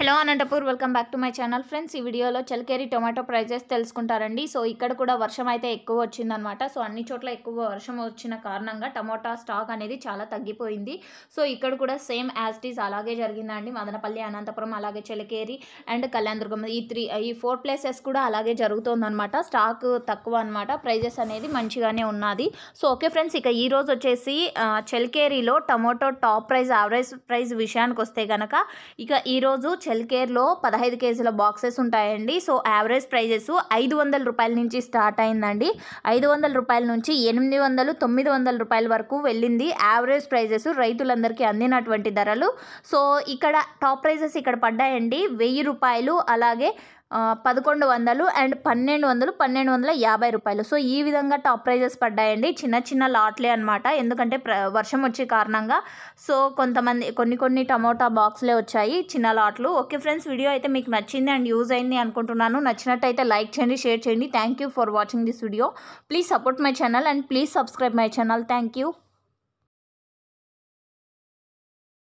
hello Anantapur welcome back to my channel friends ఈ వీడియోలో చలికేరి టొమాటో ప్రైజెస్ తెలుసుకుంటారండి సో ఇక్కడ కూడా వర్షం అయితే ఎక్కువ వచ్చిందనమాట సో అన్ని చోట్ల ఎక్కువ వర్షం వచ్చిన కారణంగా టమాటా స్టాక్ అనేది చాలా తగ్గిపోయింది సో ఇక్కడ కూడా సేమ్ యాజ్ ఇట్ ఈజ్ అలాగే జరిగిందండి మదనపల్లి అనంతపురం అలాగే చలికేరి అండ్ కళ్యాణదుర్గం ఈ త్రీ ఈ ఫోర్ ప్లేసెస్ కూడా అలాగే జరుగుతుందనమాట స్టాక్ తక్కువ అనమాట ప్రైజెస్ అనేది మంచిగానే ఉన్నది సో ఓకే ఫ్రెండ్స్ ఇక ఈరోజు వచ్చేసి చలికేరిలో tomato top price average price విషయానికి వస్తే కనుక ఇక ఈరోజు షెల్ కేర్లో పదహైదు కేజీల బాక్సెస్ ఉంటాయండి సో యావరేజ్ ప్రైజెస్ ఐదు వందల రూపాయల నుంచి స్టార్ట్ అయిందండి ఐదు వందల రూపాయల నుంచి ఎనిమిది వందలు తొమ్మిది వందల రూపాయల వరకు వెళ్ళింది యావరేజ్ ప్రైజెస్ రైతులందరికీ అందినటువంటి ధరలు సో ఇక్కడ టాప్ ప్రైజెస్ ఇక్కడ పడ్డాయండి వెయ్యి రూపాయలు అలాగే పదకొండు వందలు అండ్ పన్నెండు వందలు పన్నెండు వందల యాభై రూపాయలు సో ఈ విధంగా టాప్ ప్రైజెస్ పడ్డాయండి చిన్న చిన్న లాట్లే అనమాట ఎందుకంటే వర్షం వచ్చే కారణంగా సో కొంతమంది కొన్ని కొన్ని టమోటా బాక్స్లే వచ్చాయి చిన్న లాట్లు ఓకే ఫ్రెండ్స్ వీడియో అయితే మీకు నచ్చింది అండ్ యూజ్ అయింది అనుకుంటున్నాను నచ్చినట్టయితే లైక్ చేయండి షేర్ చేయండి thank you for watching this video please support my channel and please subscribe my channel thank you